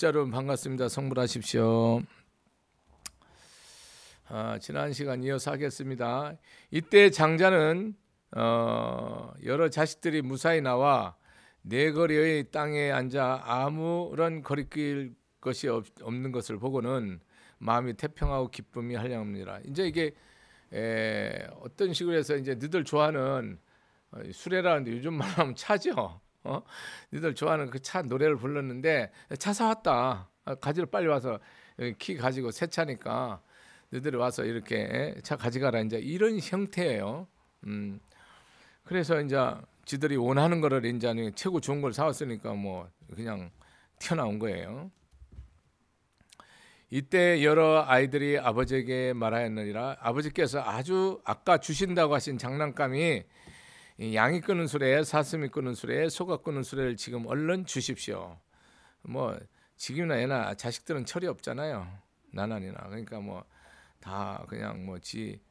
구자여러 반갑습니다. 성불하십시오. 아, 지난 시간 이어서 하겠습니다. 이때 장자는 어, 여러 자식들이 무사히 나와 네거리의 땅에 앉아 아무런 거리낄 것이 없, 는 것을 보고는 마음이 태평하고 기쁨이 한량합니다. 이제 이게 에, 어떤 식으로 해서 이제 너들 좋아하는 어, 수레라는데 요즘 말하면 차죠. 어? 니들 좋아하는 그 차 노래를 불렀는데 차 사왔다. 아, 가지러 빨리 와서 키 가지고 새 차니까 너희들이 와서 이렇게 차 가져가라 이제 이런 형태예요. 음. 그래서 이제 지들이 원하는 거를 인이는 최고 좋은 걸 사왔으니까 뭐 그냥 튀어나온 거예요. 이때 여러 아이들이 아버지에게 말하였느니라 아버지께서 아주 아까 주신다고 하신 장난감이 양이 끄는 수레, 사슴이 끄는 수레, 소가 끄는 수레를 지금 얼른 주십시오. 뭐 지금이나 애나 자식들은 철이 없잖아요. 나나니나 그러니까 뭐 다 그냥 뭐지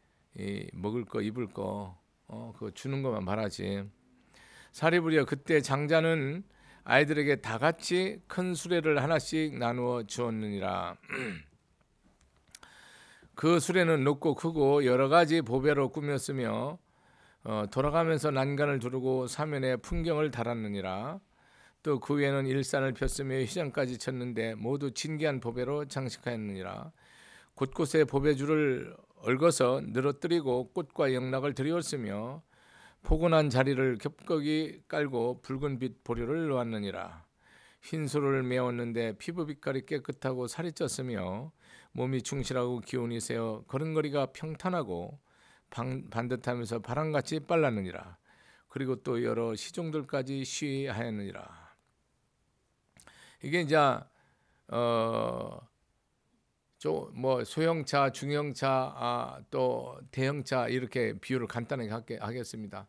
먹을 거 입을 거 어, 그거 주는 것만 바라지. 사리부리여 그때 장자는 아이들에게 다 같이 큰 수레를 하나씩 나누어 주었느니라. 그 수레는 높고 크고 여러 가지 보배로 꾸몄으며 어, 돌아가면서 난간을 두르고 사면에 풍경을 달았느니라 또 그 위에는 일산을 폈으며 희장까지 쳤는데 모두 진귀한 보배로 장식하였느니라 곳곳에 보배줄을 얽어서 늘어뜨리고 꽃과 영락을 들여었으며 포근한 자리를 겹거이 깔고 붉은빛 보류를 놓았느니라 흰소를 메웠는데 피부 빛깔이 깨끗하고 살이 쪘으며 몸이 충실하고 기운이 세어 걸음걸이가 평탄하고 반듯하면서 바람같이 빨랐느니라. 그리고 또 여러 시종들까지 쉬하였느니라. 이게 이제 어뭐 조, 뭐 소형차, 중형차, 아, 또 대형차 이렇게 비유를 간단하게 하겠습니다.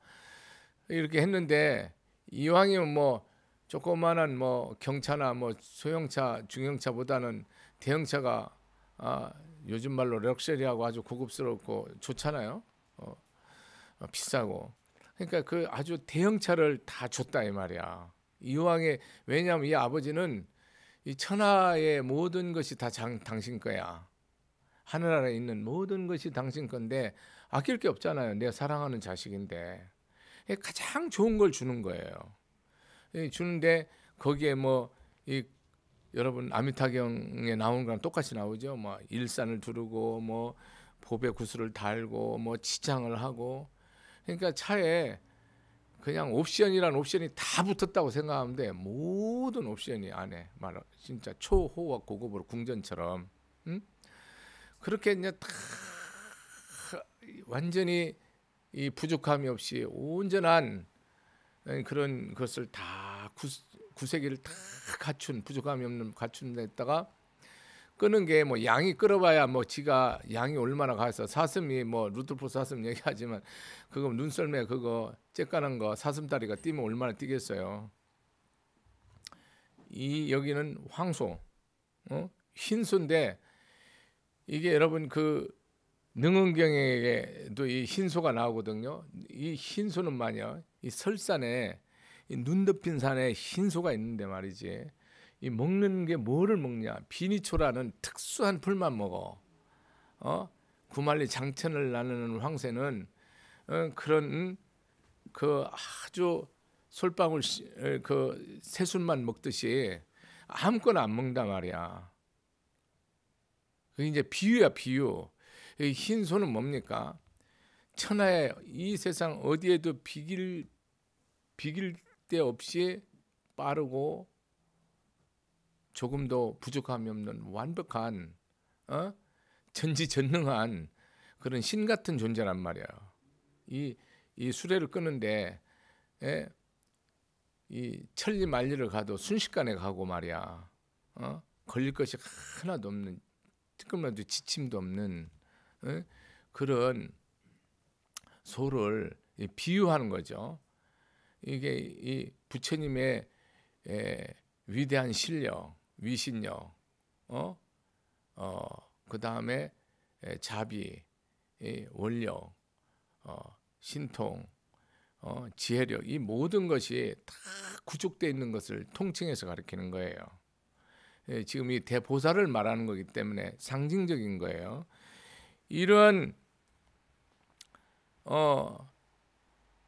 이렇게 했는데 이왕이면 뭐 조그마한 뭐 경차나 뭐 소형차, 중형차보다는 대형차가 아, 요즘 말로 럭셔리하고 아주 고급스럽고 좋잖아요. 어, 어, 비싸고 그러니까 그 아주 대형차를 다 줬다 이 말이야. 이왕에 왜냐하면 이 아버지는 이 천하의 모든 것이 다 장, 당신 거야. 하늘 아래 있는 모든 것이 당신 건데 아낄 게 없잖아요. 내가 사랑하는 자식인데 가장 좋은 걸 주는 거예요. 주는데 거기에 뭐 이 여러분 아미타경에 나온 거랑 똑같이 나오죠. 뭐 일산을 두르고 뭐 보배 구슬을 달고 뭐 치장을 하고 그러니까 차에 그냥 옵션이란 옵션이 다 붙었다고 생각하면 돼. 모든 옵션이 안에 말로 진짜 초호화 고급으로 궁전처럼 응? 그렇게 이제 다 완전히 이 부족함이 없이 온전한 그런 것을 다 구, 구세기를 다 갖춘 부족함이 없는 갖춘 데다가 끄는 게 뭐 양이 끌어봐야뭐 지가 양이 얼마나 가서 사슴이 뭐 루돌프 사슴 얘기하지만 그거 눈썰매 그거 쬐까는거 사슴다리가 뛰면 얼마나 뛰겠어요. 이 여기는 황소, 어? 흰소인데 이게 여러분 그 능은경에도 게이 흰소가 나오거든요. 이 흰소는 말이야 이 설산에 이 눈 덮인 산에 흰소가 있는데 말이지. 이 먹는 게 뭐를 먹냐? 비니초라는 특수한 풀만 먹어. 어? 구말리 장천을 나누는 황새는 어, 그런 음, 그 아주 솔방울 어, 그 새순만 먹듯이 아무거나 안 먹는다 말이야. 그 이제 비유야 비유. 흰 소는 뭡니까? 천하에 이 세상 어디에도 비길 비길 데 없이 빠르고 조금도 부족함이 없는 완벽한 어? 전지전능한 그런 신 같은 존재란 말이야. 이, 이 수레를 끄는데 예? 이 천리 만리를 가도 순식간에 가고 말이야. 어? 걸릴 것이 하나도 없는 조금만도 지침도 없는 예? 그런 소를 비유하는 거죠. 이게 이 부처님의 예, 위대한 실력, 위신력, 어, 어, 그 다음에 자비, 원력, 어, 신통, 어, 지혜력 이 모든 것이 다 구축되어 있는 것을 통칭해서 가리키는 거예요. 예, 지금 이 대보살을 말하는 거기 때문에 상징적인 거예요. 이런 어,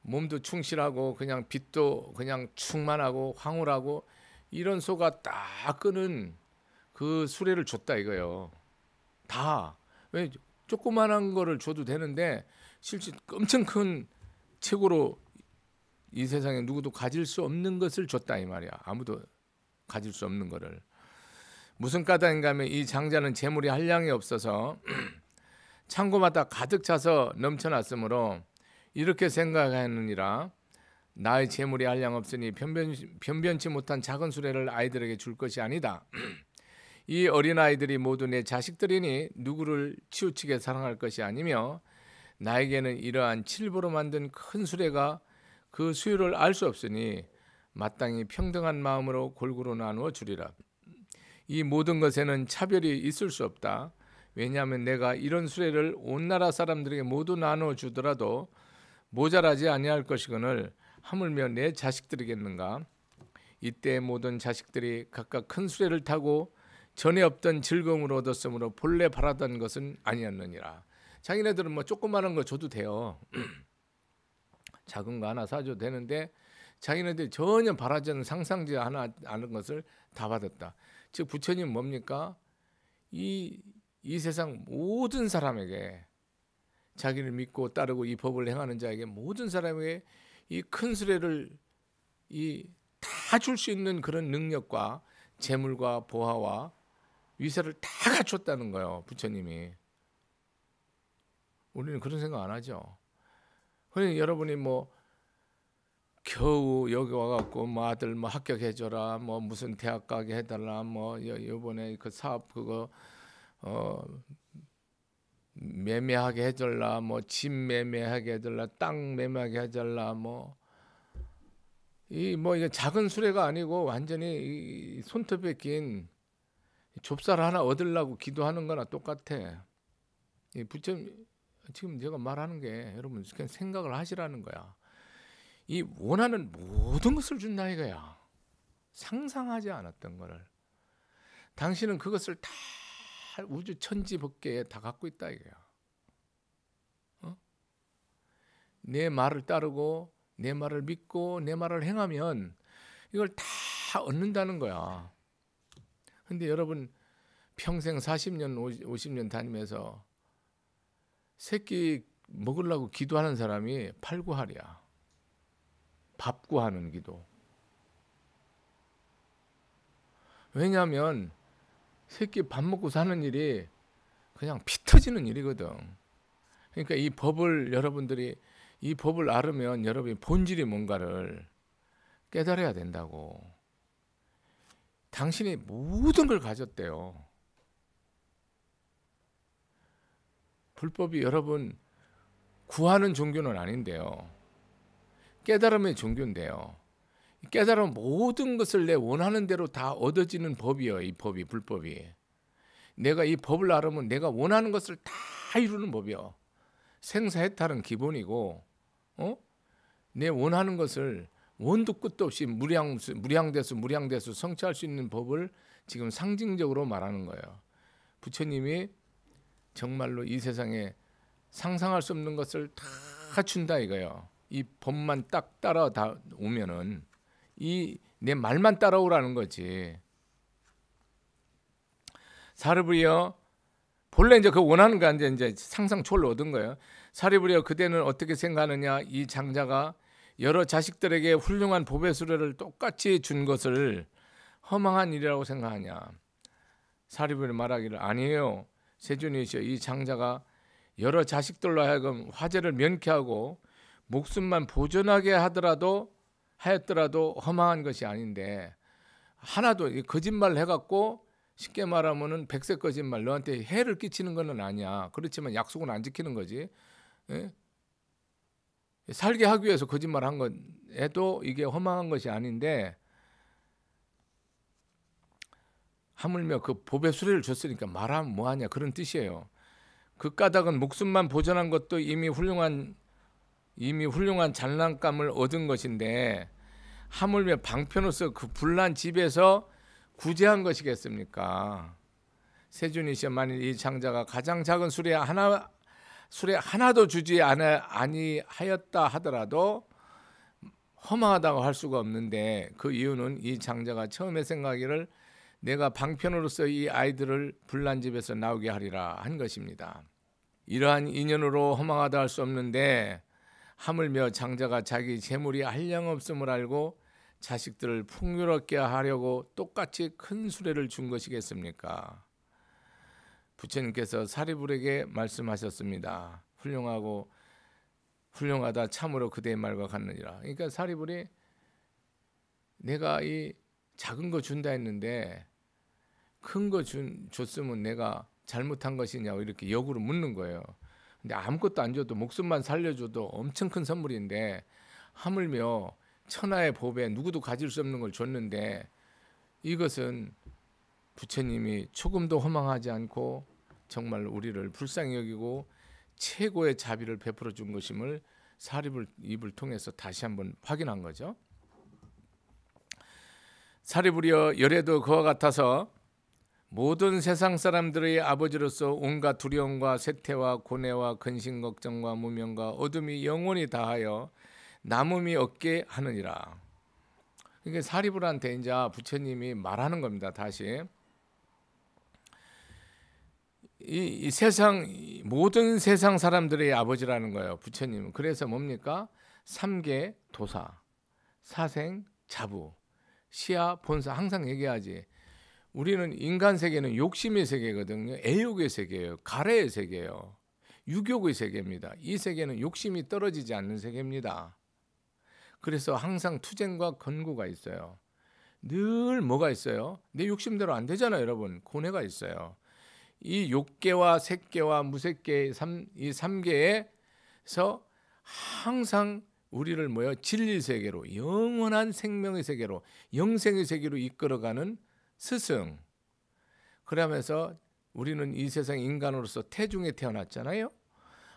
몸도 충실하고 그냥 빛도 그냥 충만하고 황홀하고 이런 소가 딱 끄는 그 수레를 줬다 이거예요. 다. 왜 조그만한 거를 줘도 되는데 실제 엄청 큰 최고로 이 세상에 누구도 가질 수 없는 것을 줬다 이 말이야. 아무도 가질 수 없는 거를. 무슨 까닭인가 면이 장자는 재물이 한량이 없어서 창고마다 가득 차서 넘쳐났으므로 이렇게 생각하느니라 나의 재물이 한량 없으니 변변, 치 못한 작은 수레를 아이들에게 줄 것이 아니다. 이 어린아이들이 모두 내 자식들이니 누구를 치우치게 사랑할 것이 아니며 나에게는 이러한 칠보로 만든 큰 수레가 그 수요를 알 수 없으니 마땅히 평등한 마음으로 골고루 나누어 주리라. 이 모든 것에는 차별이 있을 수 없다. 왜냐하면 내가 이런 수레를 온 나라 사람들에게 모두 나누어 주더라도 모자라지 아니할 것이거늘 하물며 내 자식들이겠는가? 이때 모든 자식들이 각각 큰 수레를 타고 전에 없던 즐거움을 얻었으므로 본래 바라던 것은 아니었느니라. 자기네들은 뭐 조그마한 거 줘도 돼요. 작은 거 하나 사줘도 되는데 자기네들이 전혀 바라지 않은 상상지 하나 않은 것을 다 받았다. 즉 부처님 뭡니까? 이, 이 세상 모든 사람에게 자기를 믿고 따르고 이 법을 행하는 자에게 모든 사람에게 이큰 수레를 이 다 줄 수 있는 그런 능력과 재물과 보화와 위세를 다 갖췄다는 거예요. 부처님이. 우리는 그런 생각 안 하죠. 그러 여러분이 뭐 겨우 여기 와갖고 뭐 아들 뭐 합격해줘라 뭐 무슨 대학 가게 해달라 뭐 요번에 그 사업 그거 어 매매하게 해줄라뭐집 매매하게 해줄라땅 매매하게 해줄라뭐이 뭐 이게 뭐 작은 수레가 아니고 완전히 손톱에 낀 좁쌀 하나 얻으려고 기도하는 거나 똑같아. 이 부처님 지금 제가 말하는 게 여러분 그냥 생각을 하시라는 거야. 이 원하는 모든 것을 준다 이거야. 상상하지 않았던 거를 당신은 그것을 다 우주 천지 법계에 다 갖고 있다 이거야. 어? 내 말을 따르고 내 말을 믿고 내 말을 행하면 이걸 다 얻는다는 거야. 근데 여러분 평생 40년 50년 다니면서 새끼 먹으려고 기도하는 사람이 팔구하랴. 밥 구하는 기도. 왜냐하면 새끼 밥 먹고 사는 일이 그냥 피 터지는 일이거든. 그러니까 이 법을 여러분들이 이 법을 알으면 여러분이 본질이 뭔가를 깨달아야 된다고. 당신이 모든 걸 가졌대요. 불법이 여러분 구하는 종교는 아닌데요. 깨달음의 종교인데요. 깨달은 모든 것을 내 원하는 대로 다 얻어지는 법이에요. 이 법이 불법이. 내가 이 법을 알으면 내가 원하는 것을 다 이루는 법이요. 생사해탈은 기본이고, 어? 내 원하는 것을 원도 끝도 없이 무량 무량대수 무량대수 성취할 수 있는 법을 지금 상징적으로 말하는 거예요. 부처님이 정말로 이 세상에 상상할 수 없는 것을 다 준다 이거예요. 이 법만 딱 따라 다 오면은 이내 말만 따라오라는 거지. 사르브리어 본래 이제 그 원하는 거이 이제 상상 초를 얻은 거예요. 사르브리어 그대는 어떻게 생각하느냐 이 장자가 여러 자식들에게 훌륭한 보배 수레를 똑같이 준 것을 허망한 일이라고 생각하냐. 사리브를 말하기를 아니에요. 세존이시여 이 장자가 여러 자식들로 하여금 화제를 면케하고 목숨만 보존하게 하더라도 하였더라도 허망한 것이 아닌데 하나도 거짓말 해갖고 쉽게 말하면은 백색 거짓말 너한테 해를 끼치는 것은 아니야. 그렇지만 약속은 안 지키는 거지. 예? 살게 하기 위해서 거짓말 한 건에도 이게 허망한 것이 아닌데 하물며 그 보배 수레를 줬으니까 말하면 뭐하냐 그런 뜻이에요. 그 까닭은 목숨만 보전한 것도 이미 훌륭한 이미 훌륭한 장난감을 얻은 것인데 하물며 방편으로서 그 불난 집에서 구제한 것이겠습니까? 세준이 씨 만일 이 장자가 가장 작은 술에 하나 술에 하나도 주지 않아 아니하였다 하더라도 허망하다고 할 수가 없는데 그 이유는 이 장자가 처음에 생각하를 내가 방편으로서 이 아이들을 불난 집에서 나오게 하리라 한 것입니다. 이러한 인연으로 허망하다 할 수 없는데 하물며 장자가 자기 재물이 한량없음을 알고 자식들을 풍요롭게 하려고 똑같이 큰 수레를 준 것이겠습니까? 부처님께서 사리불에게 말씀하셨습니다. 훌륭하고 훌륭하다 참으로 그대의 말과 같느니라. 그러니까 사리불이 내가 이 작은 거 준다 했는데 큰거 줬으면 내가 잘못한 것이냐고 이렇게 역으로 묻는 거예요. 근데 아무것도 안 줘도 목숨만 살려줘도 엄청 큰 선물인데 하물며 천하의 법에 누구도 가질 수 없는 걸 줬는데 이것은 부처님이 조금도 허망하지 않고 정말 우리를 불쌍히 여기고 최고의 자비를 베풀어 준 것임을 사립을 입을 통해서 다시 한번 확인한 거죠. 사리부리여 열애도 그와 같아서 모든 세상 사람들의 아버지로서 온갖 두려움과 세태와 고뇌와 근심 걱정과 무명과 어둠이 영원히 다하여 남음이 없게 하느니라. 이게 사리불한 테 이제 아, 부처님이 말하는 겁니다. 다시 이, 이 세상 모든 세상 사람들의 아버지라는 거예요. 부처님 그래서 뭡니까 삼계 도사 사생 자부 시야 본사 항상 얘기하지 우리는 인간 세계는 욕심의 세계거든요. 애욕의 세계예요. 가래의 세계예요. 유교의 세계입니다. 이 세계는 욕심이 떨어지지 않는 세계입니다. 그래서 항상 투쟁과 권고가 있어요. 늘 뭐가 있어요? 내 욕심대로 안 되잖아요, 여러분. 고뇌가 있어요. 이 욕계와 색계와 무색계 이 삼계에서 항상 우리를 뭐요? 진리 세계로 영원한 생명의 세계로 영생의 세계로 이끌어가는 스승. 그러면서 우리는 이 세상 인간으로서 태중에 태어났잖아요.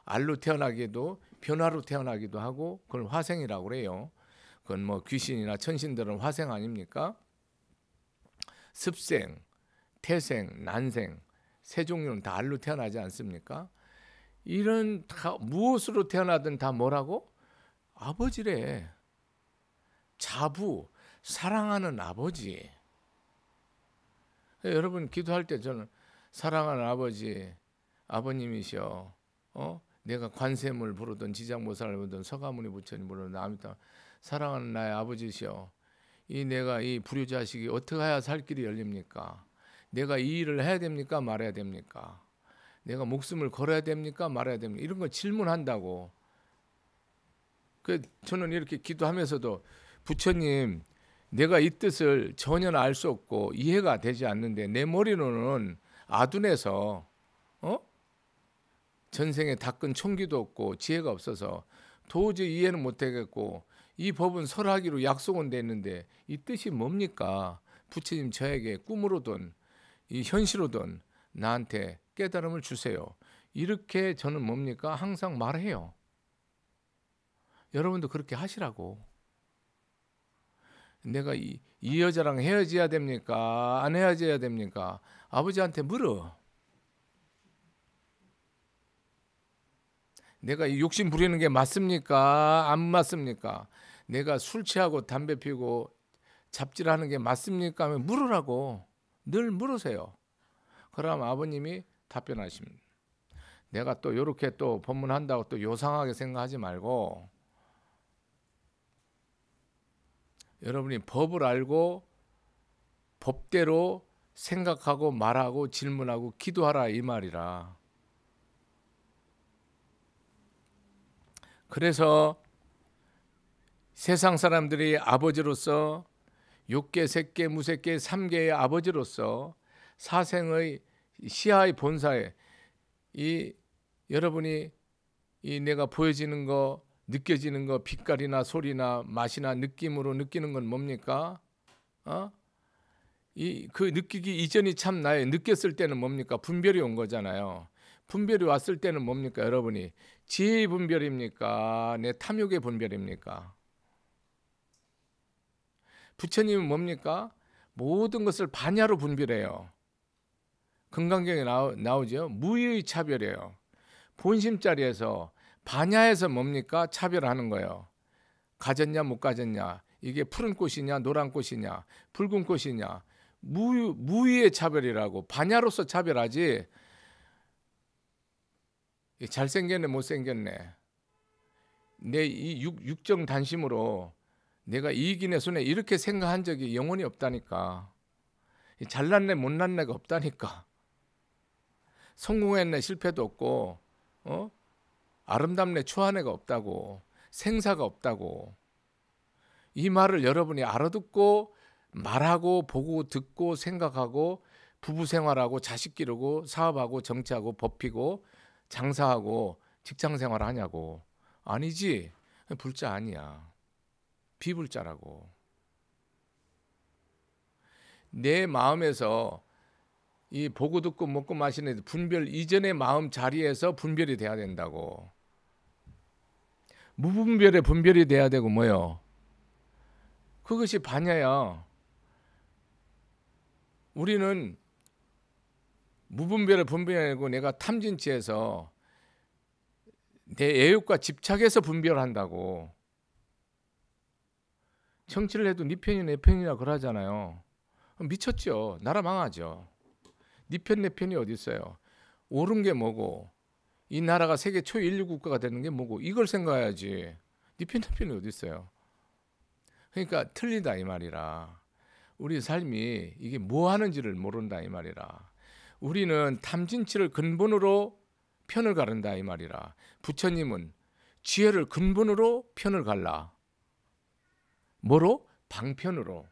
알로 태어나기도 변화로 태어나기도 하고 그걸 화생이라고 그래요. 그건 뭐 귀신이나 천신들은 화생 아닙니까? 습생, 태생, 난생 세 종류는 다 알로 태어나지 않습니까? 이런 다 무엇으로 태어나든 다 뭐라고? 아버지래. 자부, 사랑하는 아버지. 예, 여러분 기도할 때 저는 사랑하는 아버지, 아버님이시여, 어? 내가 관세물 부르던 지장보살을 부르던 서가모니 부처님 부르던 아미타 사랑하는 나의 아버지시여, 이 내가 이 불효 자식이 어떻게 해야 살 길이 열립니까? 내가 이 일을 해야 됩니까? 말해야 됩니까? 내가 목숨을 걸어야 됩니까? 말해야 됩니까? 이런 걸 질문한다고. 그 저는 이렇게 기도하면서도 부처님 내가 이 뜻을 전혀 알 수 없고 이해가 되지 않는데 내 머리로는 아둔해서 어? 전생에 닦은 총기도 없고 지혜가 없어서 도저히 이해는 못하겠고이 법은 설하기로 약속은 됐는데 이 뜻이 뭡니까? 부처님 저에게 꿈으로든 이 현실로든 나한테 깨달음을 주세요. 이렇게 저는 뭡니까? 항상 말해요. 여러분도 그렇게 하시라고. 내가 이, 이 여자랑 헤어져야 됩니까? 안 헤어져야 됩니까? 아버지한테 물어. 내가 욕심 부리는 게 맞습니까? 안 맞습니까? 내가 술 취하고 담배 피고 잡질하는 게 맞습니까? 하면 물으라고 늘 물으세요. 그럼 아버님이 답변하십니다. 내가 또 이렇게 또 법문한다고 또 요상하게 생각하지 말고 여러분이 법을 알고 법대로 생각하고 말하고 질문하고 기도하라 이 말이라. 그래서 세상 사람들이 아버지로서 육계, 세계 무색계, 삼계의 아버지로서 사생의 시하의 본사에 이 여러분이 이 내가 보여지는 거 느껴지는 거 빛깔이나 소리나 맛이나 느낌으로 느끼는 건 뭡니까? 어? 이그 느끼기 이전이 참 나의 느꼈을 때는 뭡니까? 분별이 온 거잖아요. 분별이 왔을 때는 뭡니까? 여러분이 지혜의 분별입니까? 내 탐욕의 분별입니까? 부처님은 뭡니까? 모든 것을 반야로 분별해요. 금강경에 나오, 나오죠. 무의의 차별이에요. 본심 자리에서 반야에서 뭡니까? 차별하는 거예요. 가졌냐 못 가졌냐. 이게 푸른 꽃이냐 노란 꽃이냐 붉은 꽃이냐 무 무위의 차별이라고 반야로서 차별하지 잘생겼네 못생겼네 내 이 육정 단심으로 내가 이익이네 손에 이렇게 생각한 적이 영원히 없다니까 잘났네 못났네가 없다니까 성공했네 실패도 없고 어? 아름답네 초한애가 없다고 생사가 없다고 이 말을 여러분이 알아듣고 말하고 보고 듣고 생각하고 부부 생활하고 자식 기르고 사업하고 정치하고 법피고 장사하고 직장 생활 하냐고 아니지 불자 아니야 비불자라고 내 마음에서 이 보고 듣고 먹고 마시는 분별 이전의 마음 자리에서 분별이 돼야 된다고 무분별에 분별이 돼야 되고 뭐요? 그것이 반야야. 우리는 무분별을 분별하고 내가 탐진치에서 내 애욕과 집착해서 분별한다고 정치를 해도 네 편이 내 편이라 그러잖아요. 미쳤죠. 나라 망하죠. 네편내 편이 어디 있어요? 옳은 게 뭐고 이 나라가 세계 초일류 국가가 되는 게 뭐고 이걸 생각해야지. 니핀타핀이 어디 있어요? 그러니까 틀리다 이 말이라. 우리 삶이 이게 뭐 하는지를 모른다 이 말이라. 우리는 탐진치를 근본으로 편을 가른다 이 말이라. 부처님은 지혜를 근본으로 편을 갈라. 뭐로? 방편으로.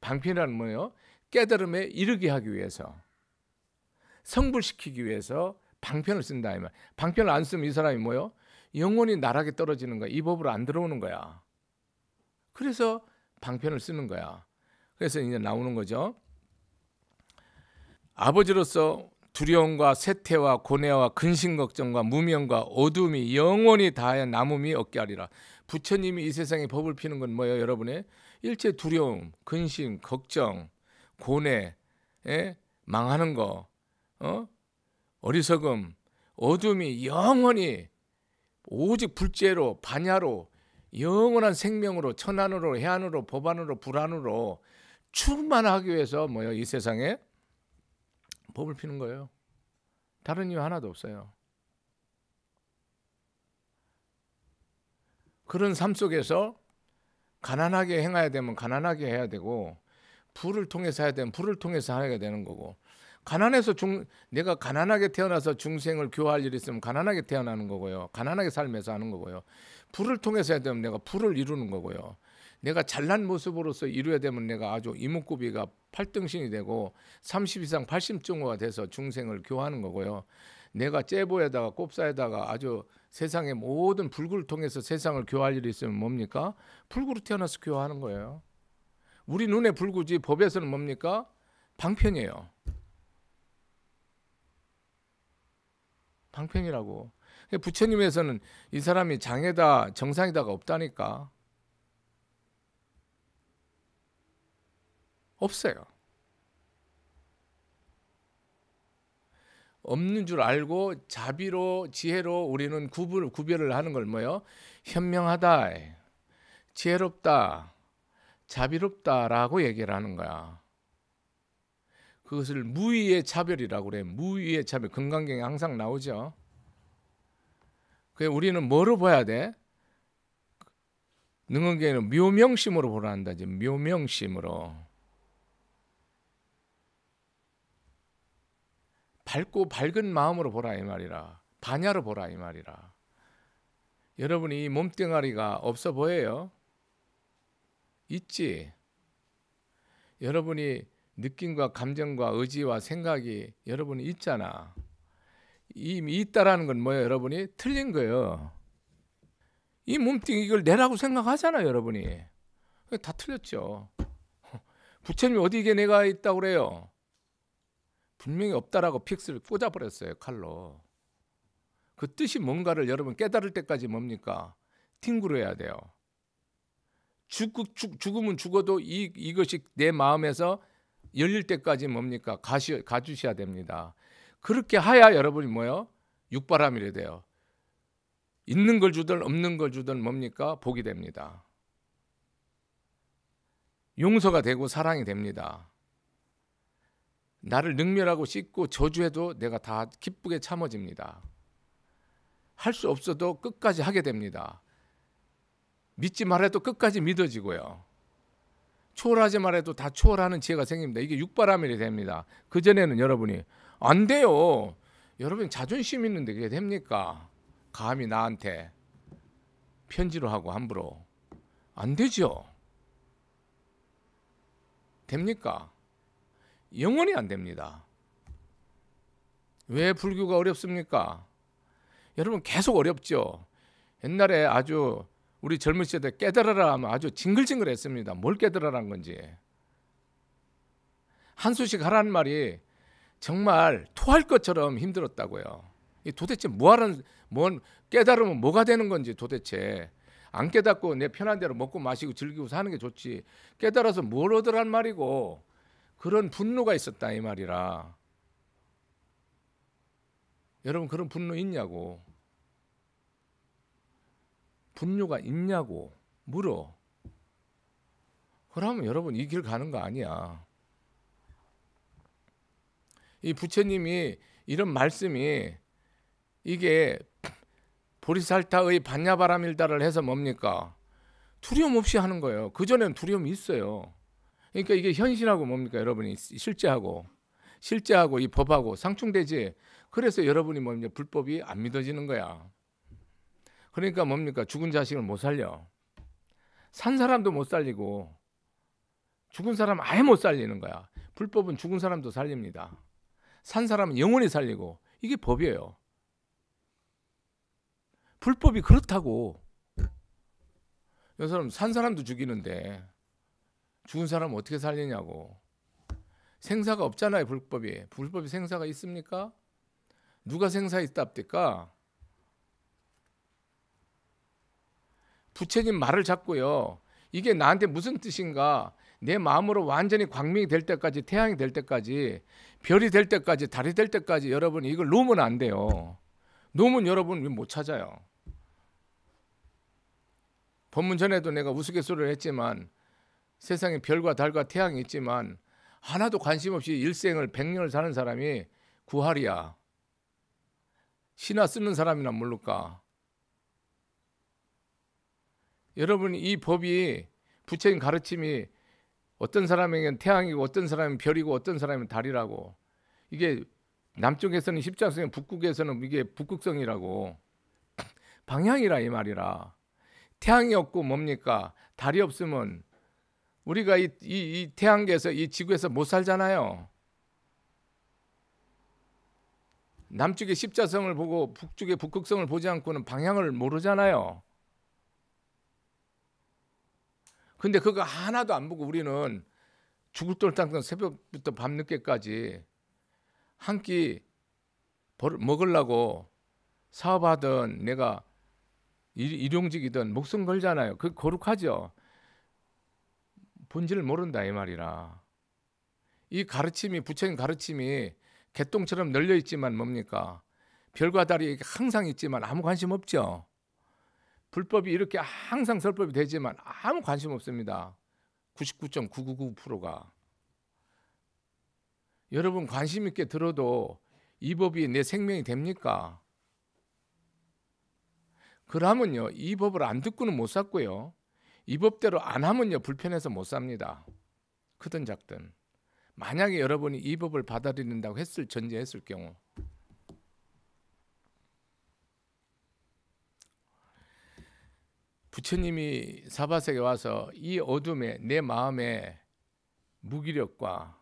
방편이라는 뭐예요? 깨달음에 이르게 하기 위해서. 성불시키기 위해서 방편을 쓴다 이 말. 방편을 안 쓰면 이 사람이 뭐요? 영혼이 나락에 떨어지는 거야. 이 법으로 안 들어오는 거야. 그래서 방편을 쓰는 거야. 그래서 이제 나오는 거죠. 아버지로서 두려움과 세태와 고뇌와 근심 걱정과 무명과 어둠이 영원히 다하여 남음이 없게 하리라. 부처님이 이 세상에 법을 피는 건 뭐예요, 여러분의 일체 두려움, 근심, 걱정, 고뇌, 에? 망하는 거, 어? 어리석음, 어둠이 영원히 오직 불제로 반야로 영원한 생명으로 천안으로 해안으로 법안으로 불안으로 충만하기 위해서 뭐요 이 세상에 법을 피는 거예요. 다른 이유 하나도 없어요. 그런 삶 속에서 가난하게 행해야 되면 가난하게 해야 되고 불을 통해서 해야 되면 불을 통해서 해야 되는 거고 가난해서 중 내가 가난하게 태어나서 중생을 교화할 일이 있으면 가난하게 태어나는 거고요. 가난하게 살면서 하는 거고요. 불을 통해서 해야 되면 내가 불을 이루는 거고요. 내가 잘난 모습으로서 이루어야 되면 내가 아주 이목구비가 8등신이 되고 30 이상 80증후가 돼서 중생을 교화하는 거고요. 내가 째보에다가 꼽사에다가 아주 세상의 모든 불굴을 통해서 세상을 교화할 일이 있으면 뭡니까? 불구로 태어나서 교화하는 거예요. 우리 눈에 불구지 법에서는 뭡니까? 방편이에요. 방편이라고. 부처님에서는 이 사람이 장애다, 정상이다가 없다니까. 없어요. 없는 줄 알고 자비로 지혜로 우리는 구분 구별을 하는 걸 뭐요? 현명하다, 지혜롭다, 자비롭다라고 얘기를 하는 거야. 그것을 무위의 차별이라고 그래. 무위의 차별. 건강경에 항상 나오죠. 그 우리는 뭐로 봐야 돼? 능언경에는 묘명심으로 보라 한다지. 묘명심으로. 밝고 밝은 마음으로 보라 이 말이라. 반야로 보라 이 말이라. 여러분이 몸뚱아리가 없어 보여요? 있지. 여러분이 느낌과 감정과 의지와 생각이 여러분이 있잖아. 이미 있다라는 건 뭐예요? 여러분이 틀린 거예요. 이 몸뚱이 이걸 내라고 생각하잖아요, 여러분이. 다 틀렸죠. 부처님 이 어디에 내가 있다고 그래요? 분명히 없다라고 픽스를 꽂아버렸어요, 칼로. 그 뜻이 뭔가를 여러분 깨달을 때까지 뭡니까? 팅구려야 돼요. 죽, 죽, 죽으면 죽어도 이, 이것이 내 마음에서 열릴 때까지 뭡니까? 가시, 가주셔야 됩니다. 그렇게 하야 여러분이 뭐요? 육바람이래 돼요. 있는 걸 주든 없는 걸 주든 뭡니까? 복이 됩니다. 용서가 되고 사랑이 됩니다. 나를 능멸하고 씻고 저주해도 내가 다 기쁘게 참아집니다. 할 수 없어도 끝까지 하게 됩니다. 믿지 말아도 끝까지 믿어지고요. 초월하지말 해도 다 초월하는 지혜가 생깁니다. 이게 육바라밀이 됩니다. 그전에는 여러분이 안 돼요. 여러분 자존심 있는데 그게 됩니까? 감히 나한테 편지로 하고 함부로 안 되죠. 됩니까? 영원히 안 됩니다. 왜 불교가 어렵습니까? 여러분 계속 어렵죠. 옛날에 아주 우리 젊은 시대 깨달아라 하면 아주 징글징글했습니다. 뭘 깨달아란 건지. 한수씩 하라는 말이 정말 토할 것처럼 힘들었다고요. 도대체 뭐하는 뭔 깨달으면 뭐가 되는 건지 도대체 안 깨닫고 내 편한 대로 먹고 마시고 즐기고 사는 게 좋지 깨달아서 뭘 얻으란 말이고 그런 분노가 있었다 이 말이라 여러분 그런 분노 있냐고 분류가 있냐고 물어. 그러면 여러분 이 길 가는 거 아니야. 이 부처님이 이런 말씀이 이게 보리살타의 반야바람일다를 해서 뭡니까? 두려움 없이 하는 거예요. 그전에는 두려움이 있어요. 그러니까 이게 현실하고 뭡니까? 여러분이 실제하고 실제하고 이 법하고 상충되지. 그래서 여러분이 뭡니까? 뭐 불법이 안 믿어지는 거야. 그러니까 뭡니까? 죽은 자식을 못 살려. 산 사람도 못 살리고 죽은 사람 아예 못 살리는 거야. 불법은 죽은 사람도 살립니다. 산 사람은 영원히 살리고 이게 법이에요. 불법이 그렇다고. 이 사람 산 사람도 죽이는데 죽은 사람 어떻게 살리냐고. 생사가 없잖아요, 불법이. 불법이 생사가 있습니까? 누가 생사 있답니까? 부처님 말을 잡고요. 이게 나한테 무슨 뜻인가? 내 마음으로 완전히 광명이 될 때까지 태양이 될 때까지 별이 될 때까지 달이 될 때까지 여러분 이걸 놓으면 안 돼요. 놓으면 여러분 못 찾아요. 법문 전에도 내가 우스갯소리를 했지만 세상에 별과 달과 태양이 있지만 하나도 관심 없이 일생을 백년을 사는 사람이 구하리야. 신화 쓰는 사람이나 모를까. 여러분 이 법이 부처님 가르침이 어떤 사람에게는 태양이고 어떤 사람은 별이고 어떤 사람은 달이라고 이게 남쪽에서는 십자성형 북극에서는 이게 북극성이라고 방향이라 이 말이라 태양이 없고 뭡니까 달이 없으면 우리가 이, 이, 이 태양계에서 이 지구에서 못 살잖아요 남쪽의 십자성을 보고 북쪽의 북극성을 보지 않고는 방향을 모르잖아요 근데 그거 하나도 안 보고 우리는 죽을 돌 땅땅 새벽부터 밤늦게까지 한 끼 먹으려고 사업하던 내가 일용직이든 목숨 걸잖아요. 그 거룩하죠. 본질을 모른다 이 말이라. 이 가르침이 부처님 가르침이 개똥처럼 널려 있지만 뭡니까? 별과 달이 항상 있지만 아무 관심 없죠. 불법이 이렇게 항상 설법이 되지만 아무 관심 없습니다. 99.999%가 여러분 관심 있게 들어도 이 법이 내 생명이 됩니까? 그러면요 이 법을 안 듣고는 못 샀고요 이 법대로 안 하면요 불편해서 못 삽니다. 크든 작든 만약에 여러분이 이 법을 받아들인다고 했을 전제했을 경우 부처님이 사바세에 와서 이 어둠에 내 마음에 무기력과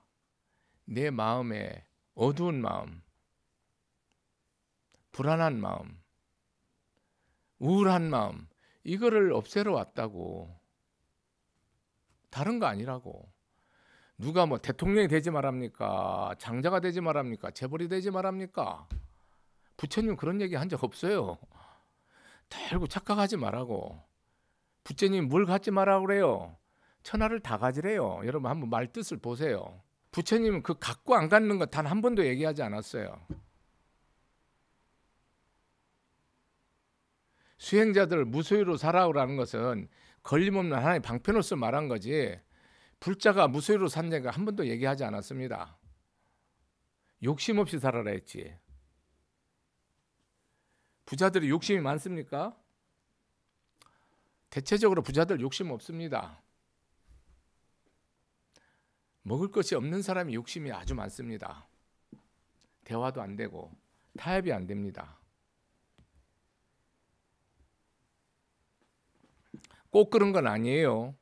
내 마음에 어두운 마음, 불안한 마음, 우울한 마음 이거를 없애러 왔다고 다른 거 아니라고 누가 뭐 대통령이 되지 말합니까 장자가 되지 말합니까 재벌이 되지 말합니까 부처님 그런 얘기 한 적 없어요 달고 착각하지 말라고 부처님 물 갖지 마라 그래요. 천하를 다 가지래요. 여러분 한번 말 뜻을 보세요. 부처님은 그 갖고 안 갖는 거 단 한 번도 얘기하지 않았어요. 수행자들 무소유로 살아오라는 것은 걸림없는 하나의 방편으로서 말한 거지 불자가 무소유로 산다가 한 번도 얘기하지 않았습니다. 욕심 없이 살아라 했지. 부자들이 욕심이 많습니까? 대체적으로 부자들 욕심 없습니다. 먹을 것이 없는 사람이 욕심이 아주 많습니다. 대화도 안 되고 타협이 안 됩니다. 꼭 그런 건 아니에요.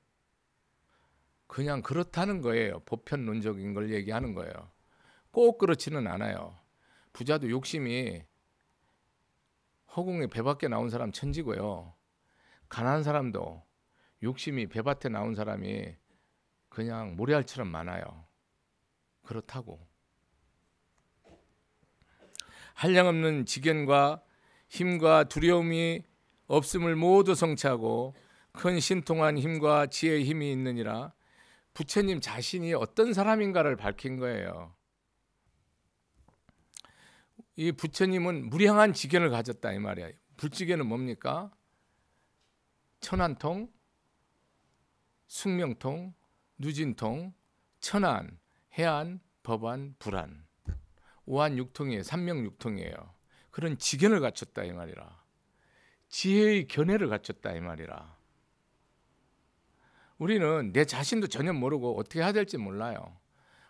그냥 그렇다는 거예요. 보편론적인 걸 얘기하는 거예요. 꼭 그렇지는 않아요. 부자도 욕심이 허공에 배 밖에 나온 사람 천지고요. 가난한 사람도 욕심이 배밭에 나온 사람이 그냥 모래알처럼 많아요. 그렇다고. 한량없는 지견과 힘과 두려움이 없음을 모두 성취하고 큰 신통한 힘과 지혜의 힘이 있느니라 부처님 자신이 어떤 사람인가를 밝힌 거예요. 이 부처님은 무량한 지견을 가졌다 이 말이에요. 불지견은 뭡니까? 천안통, 숙명통, 누진통, 천안, 해안, 법안, 불안. 오한 육통이에요. 삼명 육통이에요. 그런 지견을 갖췄다 이 말이라. 지혜의 견해를 갖췄다 이 말이라. 우리는 내 자신도 전혀 모르고 어떻게 해야 될지 몰라요.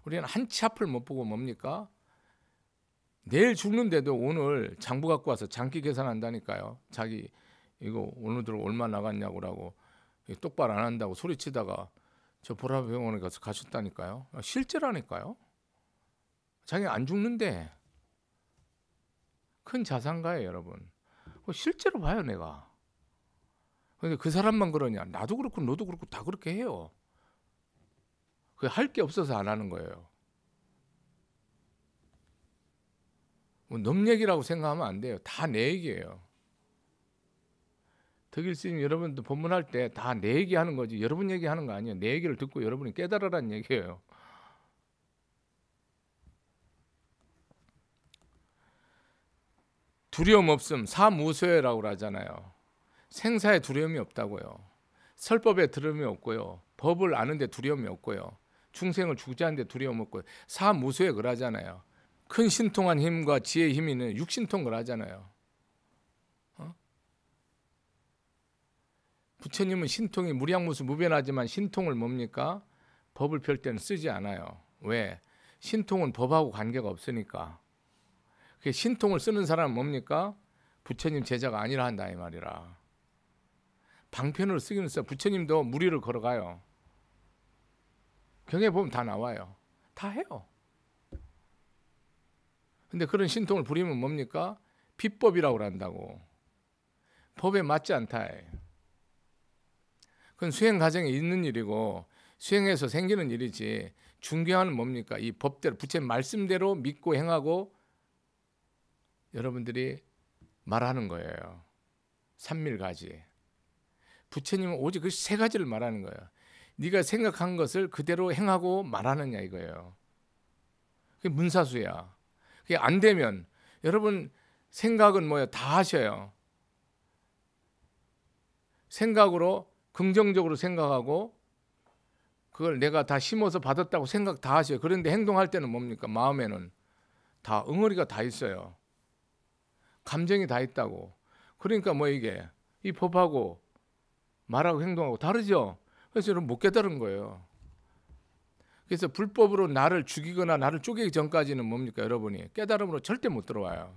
우리는 한 치 앞을 못 보고 뭡니까? 내일 죽는데도 오늘 장부 갖고 와서 장기 계산한다니까요. 자기 이거 오늘 들 얼마 나갔냐고라고 똑바로 안 한다고 소리치다가 저 보라병원에 가서 가셨다니까요. 아, 실제라니까요. 자기 안 죽는데 큰 자산가예요, 여러분. 실제로 봐요, 내가. 근데 그 사람만 그러냐? 나도 그렇고 너도 그렇고 다 그렇게 해요. 그 할 게 없어서 안 하는 거예요. 뭐넘 얘기라고 생각하면 안 돼요. 다 내 얘기예요. 덕일 스님 여러분도 법문할 때 다 내 얘기하는 거지 여러분 얘기하는 거 아니에요. 내 얘기를 듣고 여러분이 깨달으라는 얘기예요. 두려움 없음 사무소에라고 하잖아요. 생사에 두려움이 없다고요. 설법에 두려움이 없고요. 법을 아는데 두려움이 없고요. 중생을 주자는데 두려움 없고요. 사무소에 그러잖아요. 큰 신통한 힘과 지혜의 힘이 있는 육신통 그러잖아요. 부처님은 신통이 무량무수 무변하지만 신통을 뭡니까? 법을 펼 때는 쓰지 않아요. 왜? 신통은 법하고 관계가 없으니까. 그 신통을 쓰는 사람은 뭡니까? 부처님 제자가 아니라 한다 이 말이라. 방편으로 쓰기는 써. 부처님도 무리를 걸어가요. 경에 보면 다 나와요. 다 해요. 근데 그런 신통을 부리면 뭡니까? 비법이라고 한다고. 법에 맞지 않다. 그건 수행 과정에 있는 일이고 수행해서 생기는 일이지 중개하는 뭡니까? 이 법대로 부처님 말씀대로 믿고 행하고 여러분들이 말하는 거예요. 삼밀가지. 부처님은 오직 그 세 가지를 말하는 거예요. 네가 생각한 것을 그대로 행하고 말하느냐 이거예요. 그게 문사수야. 그게 안 되면 여러분 생각은 뭐야다 하셔요. 생각으로 긍정적으로 생각하고 그걸 내가 다 심어서 받았다고 생각 다 하세요. 그런데 행동할 때는 뭡니까? 마음에는 다 응어리가 다 있어요. 감정이 다 있다고. 그러니까 뭐 이게 이 법하고 말하고 행동하고 다르죠. 그래서 저는 못 깨달은 거예요. 그래서 불법으로 나를 죽이거나 나를 쪼개기 전까지는 뭡니까 여러분이 깨달음으로 절대 못 들어와요.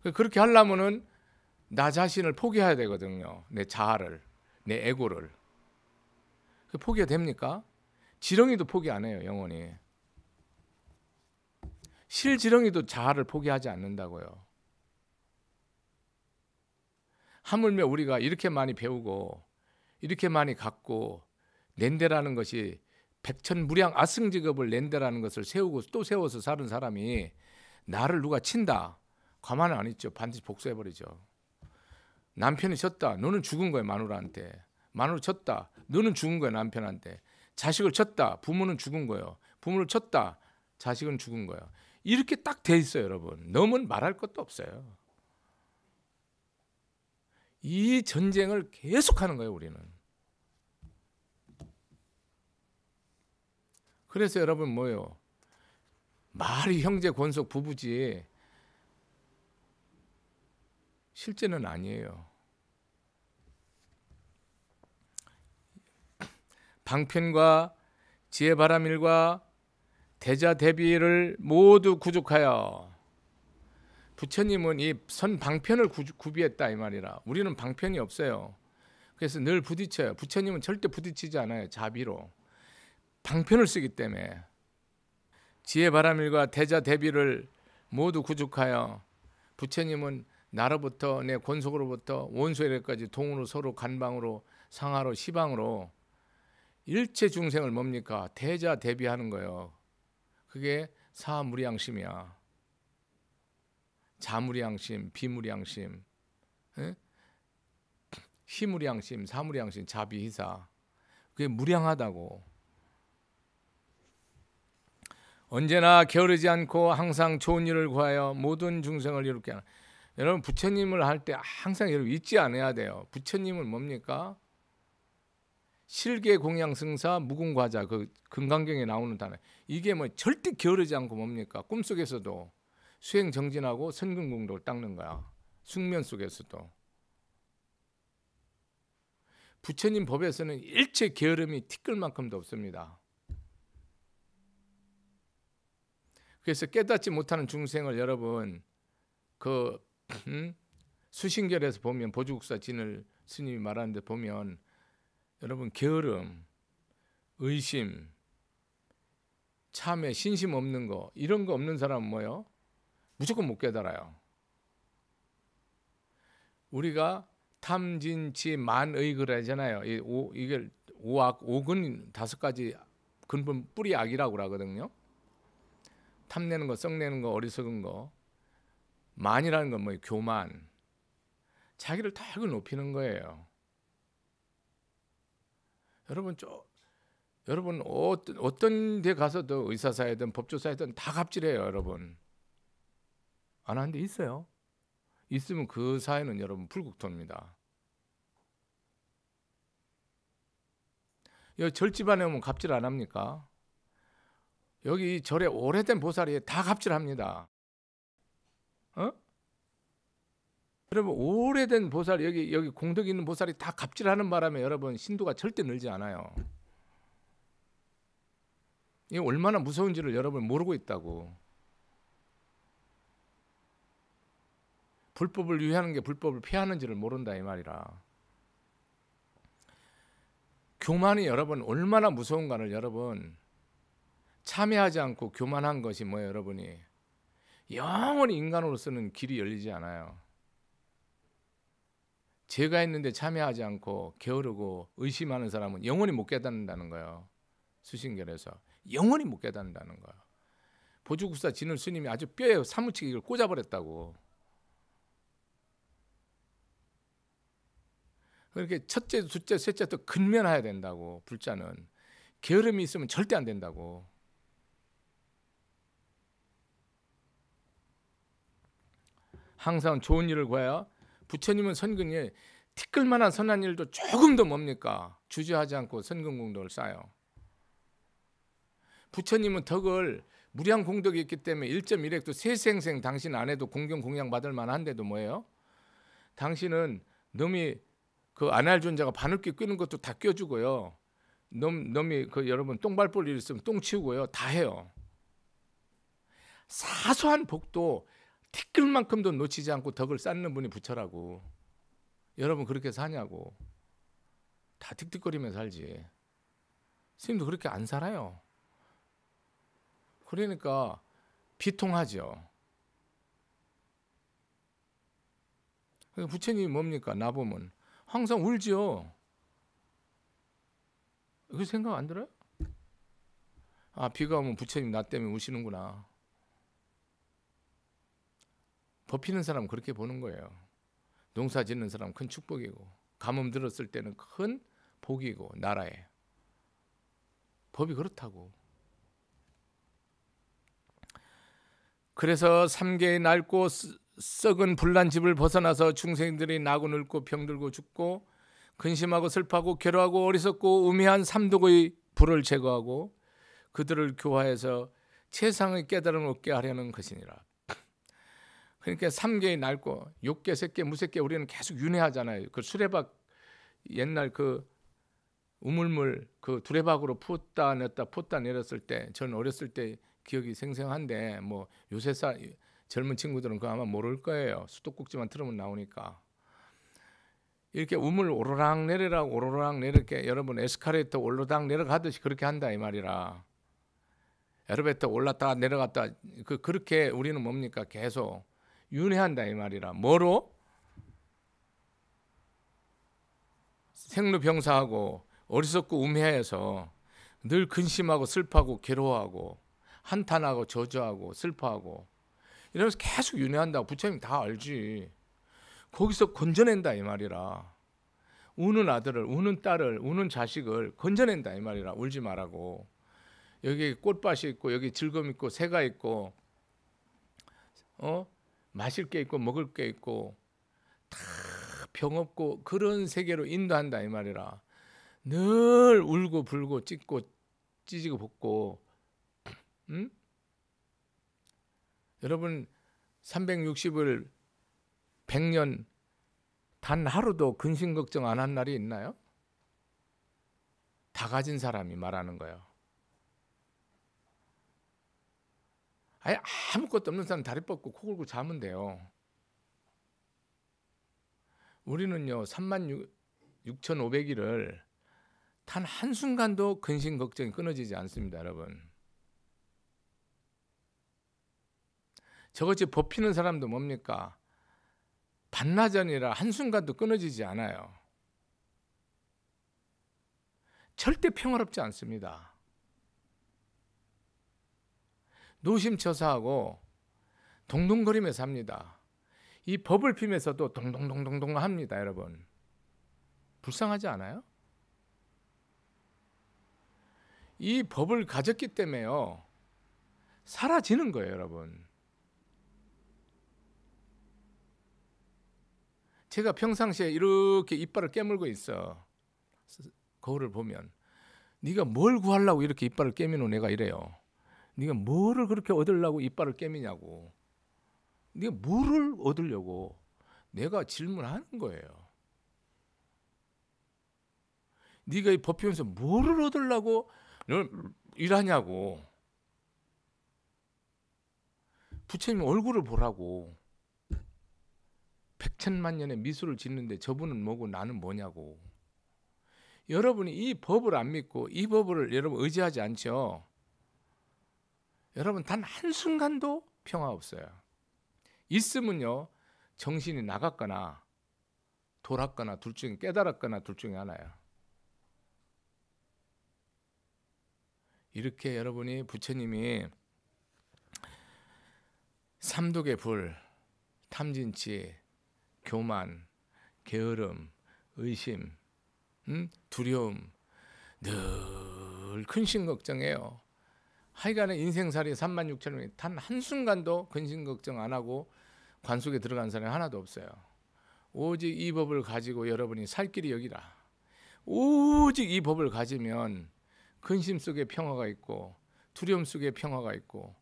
그러니까 그렇게 하려면은 나 자신을 포기해야 되거든요. 내 자아를, 내 에고를. 포기가 됩니까? 지렁이도 포기 안 해요, 영원히. 실지렁이도 자아를 포기하지 않는다고요. 하물며 우리가 이렇게 많이 배우고 이렇게 많이 갖고 낸데라는 것이 백천무량 아승직업을 낸데라는 것을 세우고 또 세워서 사는 사람이 나를 누가 친다. 가만히 안 있죠. 반드시 복수해버리죠. 남편이 졌다. 너는 죽은 거야 마누라한테. 마누라 졌다. 너는 죽은 거야 남편한테. 자식을 쳤다. 부모는 죽은 거예요. 부모를 쳤다. 자식은 죽은 거예요. 이렇게 딱 돼 있어요, 여러분. 너은 말할 것도 없어요. 이 전쟁을 계속하는 거예요, 우리는. 그래서 여러분 뭐요? 말이 형제 권속 부부지 실제는 아니에요. 방편과 지혜바람일과 대자대비를 모두 구족하여 부처님은 이 선 방편을 구비했다 이 말이라 우리는 방편이 없어요. 그래서 늘 부딪혀요. 부처님은 절대 부딪히지 않아요. 자비로 방편을 쓰기 때문에 지혜바람일과 대자대비를 모두 구족하여 부처님은 나로부터 내 권속으로부터 원수에게까지 동으로 서로 간방으로 상하로 시방으로 일체 중생을 뭡니까 대자 대비하는 거예요. 그게 사무량심이야. 자무량심, 비무량심, 희무량심, 사무량심, 자비희사. 그게 무량하다고. 언제나 게으르지 않고 항상 좋은 일을 구하여 모든 중생을 이롭게 하는 여러분 부처님을 할 때 항상 여러분 잊지 않아야 돼요. 부처님은 뭡니까? 실계 공양승사 무궁과자 그 금강경에 나오는 단어 이게 뭐 절대 게으르지 않고 뭡니까 꿈속에서도 수행 정진하고 선근공도 닦는 거야 숙면 속에서도 부처님 법에서는 일체 게으름이 티끌만큼도 없습니다 그래서 깨닫지 못하는 중생을 여러분 그 음? 수신결에서 보면 보주국사 진을 스님이 말하는데 보면 여러분 게으름, 의심, 참에 신심 없는 거 이런 거 없는 사람은 뭐요? 무조건 못 깨달아요. 우리가 탐진치 만의그라잖아요. 이 오, 이게 오악 오근 다섯 가지 근본 뿌리 악이라고 그러거든요. 탐내는 거, 썩내는 거, 어리석은 거. 만이라는 건 뭐예요? 교만. 자기를 탁을 높이는 거예요. 여러분 저, 여러분 어떤, 어떤 데 가서도 의사사이든 법조사이든 다 갑질해요, 여러분. 안 하는데 있어요. 있으면 그 사회는 여러분 불국토입니다. 여기 절집안에 오면 갑질 안 합니까? 여기 절에 오래된 보살이 다 갑질합니다. 어? 여러분 오래된 보살 여기 여기 공덕 있는 보살이 다 갑질하는 바람에 여러분 신도가 절대 늘지 않아요. 이 얼마나 무서운지를 여러분 모르고 있다고. 불법을 유하는 게 불법을 피하는지를 모른다 이 말이라. 교만이 여러분 얼마나 무서운가를 여러분 참여하지 않고 교만한 것이 뭐 여러분이 영원히 인간으로서는 길이 열리지 않아요. 제가 있는데 참여하지 않고 게으르고 의심하는 사람은 영원히 못 깨닫는다는 거예요. 수신결에서 영원히 못 깨닫는다는 거예요. 보주국사 진을 스님이 아주 뼈에 사무치게 이걸 꽂아버렸다고. 그렇게 첫째, 둘째, 셋째 또 근면해야 된다고 불자는 게으름이 있으면 절대 안 된다고. 항상 좋은 일을 구하여 부처님은 선근에 티끌만한 선한 일도 조금 도 뭡니까 주저하지 않고 선근 공덕을 쌓아요. 부처님은 덕을 무량 공덕이 있기 때문에 1.1핵도 세생생 당신 안에도 공경 공양 받을 만한데도 뭐예요? 당신은 놈이 그 안할 존재가 바늘기 끼는 것도 다 껴주고요. 놈 놈이 그 여러분 똥발볼 일 있으면 똥 치우고요. 다 해요. 사소한 복도 티끌만큼도 놓치지 않고 덕을 쌓는 분이 부처라고. 여러분 그렇게 사냐고. 다 틱틱거리며 살지. 스님도 그렇게 안 살아요. 그러니까 비통하죠. 그러니까 부처님이 뭡니까? 나보면 항상 울지요. 그 생각 안 들어요? 아 비가 오면 부처님 나 때문에 우시는구나. 법히는 사람 그렇게 보는 거예요. 농사 짓는 사람 큰 축복이고 가뭄 들었을 때는 큰 복이고 나라에 법이 그렇다고. 그래서 삼계에 낡고 썩은 불난 집을 벗어나서 중생들이 나고 늙고 병들고 죽고 근심하고 슬퍼하고 괴로하고 어리석고 우매한 삼독의 불을 제거하고 그들을 교화해서 세상의 깨달음을 얻게 하려는 것이니라. 그러니까 3개 의 낡고 6개, 3개, 무색개 우리는 계속 윤회하잖아요. 그 수레박 옛날 그 우물물 그 두레박으로 푸었다 냈다 푸다 내렸을 때 저는 어렸을 때 기억이 생생한데 뭐 요새 사 젊은 친구들은 그 아마 모를 거예요. 수도꼭지만 틀으면 나오니까. 이렇게 우물 오르락 내리락 오르락 내리게 여러분 에스카레이터 올르락 내려가듯이 그렇게 한다 이 말이라. 에르베이터 올랐다 내려갔다 그 그렇게 우리는 뭡니까 계속 윤회한다 이 말이라. 뭐로? 생로병사하고 어리석고 우매해서 늘 근심하고 슬퍼하고 괴로워하고 한탄하고 저주하고 슬퍼하고 이러면서 계속 윤회한다 부처님 다 알지. 거기서 건져낸다 이 말이라. 우는 아들을, 우는 딸을, 우는 자식을 건져낸다 이 말이라. 울지 말라고. 여기 꽃밭이 있고 여기 즐거움 있고 새가 있고 어? 마실 게 있고 먹을 게 있고 다 병없고 그런 세계로 인도한다 이 말이라. 늘 울고 불고 찢고 찢지고 볶고 응? 음? 여러분 360을 100년 단 하루도 근심 걱정 안 한 날이 있나요? 다 가진 사람이 말하는 거예요. 아예 아무것도 없는 사람 다리 뻗고 코 골고 자면 돼요. 우리는요 3만 6,500일을 단 한순간도 근심 걱정이 끊어지지 않습니다 여러분 저같이 버피는 사람도 뭡니까 반나절이라 한순간도 끊어지지 않아요 절대 평화롭지 않습니다 노심초사하고 동동거리면삽니다이 법을 피면서도 동동동동동 합니다, 여러분. 불쌍하지 않아요? 이 법을 가졌기 때문에요. 사라지는 거예요, 여러분. 제가 평상시에 이렇게 이빨을 깨물고 있어. 거울을 보면 네가 뭘 구하려고 이렇게 이빨을 깨미노 내가 이래요. 네가 뭐를 그렇게 얻으려고 이빨을 깨미냐고. 네가 뭐를 얻으려고 내가 질문하는 거예요. 네가 이 법피우면서 뭐를 얻으려고 일하냐고. 부처님 얼굴을 보라고. 백천만 년의 미술을 짓는데 저분은 뭐고 나는 뭐냐고. 여러분이 이 법을 안 믿고 이 법을 여러분 의지하지 않죠. 여러분 단 한순간도 평화 없어요. 있으면요. 정신이 나갔거나 돌았거나 둘 중에 깨달았거나 둘 중에 하나예요. 이렇게 여러분이 부처님이 삼독의 불, 탐진치, 교만, 게으름, 의심, 음? 두려움 늘 큰신 걱정해요. 하여간에 인생살이 3만 6천 명이 단 한순간도 근심 걱정 안 하고 관속에 들어간 사람이 하나도 없어요. 오직 이 법을 가지고 여러분이 살 길이 여기라. 오직 이 법을 가지면 근심 속에 평화가 있고 두려움 속에 평화가 있고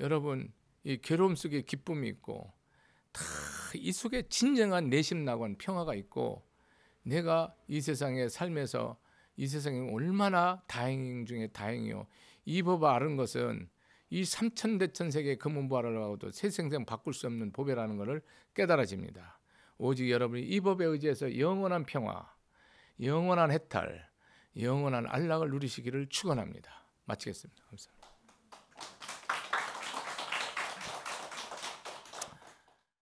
여러분 이 괴로움 속에 기쁨이 있고 다 이 속에 진정한 내심 낙원 평화가 있고 내가 이세상에살면서이 세상이 얼마나 다행인 중에 다행이요 이 법을 아는 것은 이 삼천대천세계 금은보화하고도새생생 바꿀 수 없는 법이라는 것을 깨달아집니다. 오직 여러분이 이 법에 의지해서 영원한 평화, 영원한 해탈, 영원한 안락을 누리시기를 축원합니다. 마치겠습니다. 감사합니다.